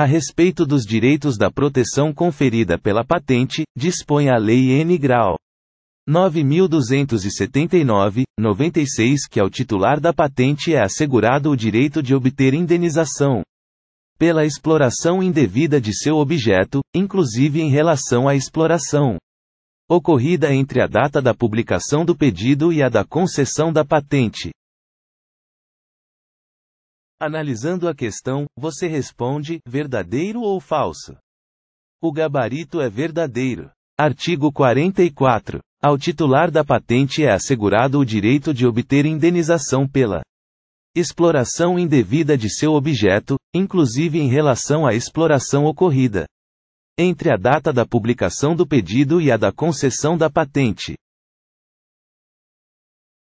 A respeito dos direitos da proteção conferida pela patente, dispõe a Lei N. Grau. 9.279, 96 que ao titular da patente é assegurado o direito de obter indenização pela exploração indevida de seu objeto, inclusive em relação à exploração ocorrida entre a data da publicação do pedido e a da concessão da patente. Analisando a questão, você responde: verdadeiro ou falso? O gabarito é verdadeiro. Artigo 44. Ao titular da patente é assegurado o direito de obter indenização pela exploração indevida de seu objeto, inclusive em relação à exploração ocorrida entre a data da publicação do pedido e a da concessão da patente.